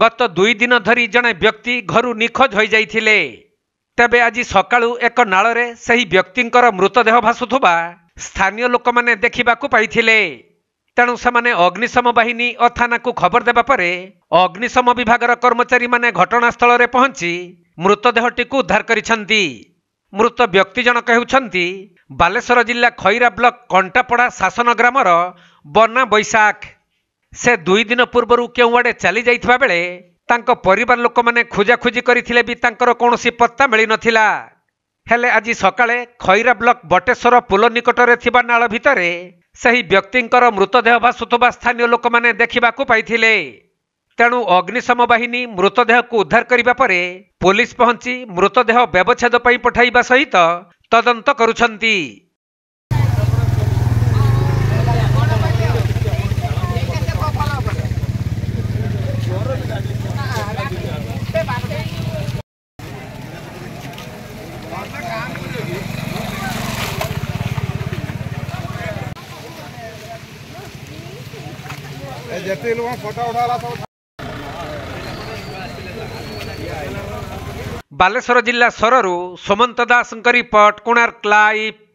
ଗତ ଦୁଇ ଦିନ ଧରି ଜଣେ ବ୍ୟକ୍ତି ଘରୁ ନିଖୋଜ ହୋଇଯାଇଥିଲେ ତେବେ ଆଜି ସକାଳୁ ଏକ ନାଳରେ ସେହି ବ୍ୟକ୍ତିଙ୍କର ମୃତଦେହ ଭାସୁଥିବା ସ୍ଥାନୀୟ ଲୋକମାନେ ଦେଖିବାକୁ ପାଇଥିଲେ ତେଣୁ ସେମାନେ ଅଗ୍ନିଶମ ବାହିନୀ ଓ ଥାନାକୁ ଖବର ଦେବା ପରେ ଅଗ୍ନିଶମ ବିଭାଗର କର୍ମଚାରୀମାନେ ଘଟଣାସ୍ଥଳରେ ପହଞ୍ଚି ମୃତଦେହଟିକୁ ଉଦ୍ଧାର କରିଛନ୍ତି ମୃତ ବ୍ୟକ୍ତି ଜଣକ ହେଉଛନ୍ତି ବାଲେଶ୍ୱର ଜିଲ୍ଲା ଖଇରା ବ୍ଲକ କଣ୍ଟାପଡ଼ା ଶାସନ ଗ୍ରାମର ବନା ବୈଶାଖ ସେ ଦୁଇ ଦିନ ପୂର୍ବରୁ କେଉଁଆଡ଼େ ଚାଲିଯାଇଥିବା ବେଳେ ତାଙ୍କ ପରିବାର ଲୋକମାନେ ଖୋଜାଖୋଜି କରିଥିଲେ ବି ତାଙ୍କର କୌଣସି ପତ୍ତା ମିଳିନଥିଲା ହେଲେ ଆଜି ସକାଳେ ଖଇରା ବ୍ଲକ ବଟେଶ୍ୱର ପୋଲ ନିକଟରେ ଥିବା ନାଳ ଭିତରେ ସେହି ବ୍ୟକ୍ତିଙ୍କର ମୃତଦେହ ଭାସୁଥିବା ସ୍ଥାନୀୟ ଲୋକମାନେ ଦେଖିବାକୁ ପାଇଥିଲେ ତେଣୁ ଅଗ୍ନିଶମ ବାହିନୀ ମୃତଦେହକୁ ଉଦ୍ଧାର କରିବା ପରେ ପୋଲିସ ପହଞ୍ଚି ମୃତଦେହ ବ୍ୟବଚ୍ଛେଦ ପାଇଁ ପଠାଇବା ସହିତ ତଦନ୍ତ କରୁଛନ୍ତି ଯେତେ ಜೊತೆಲಿ ಫೋಟೋ ಹೊಡೋಲ್ಲ ବାଲେଶ୍ୱର ଜିଲ୍ଲା ସହରରୁ ସୁମନ୍ତ ଦାସଙ୍କ ରିପୋର୍ଟ କୋଣାର୍କ ଲାଇଭ୍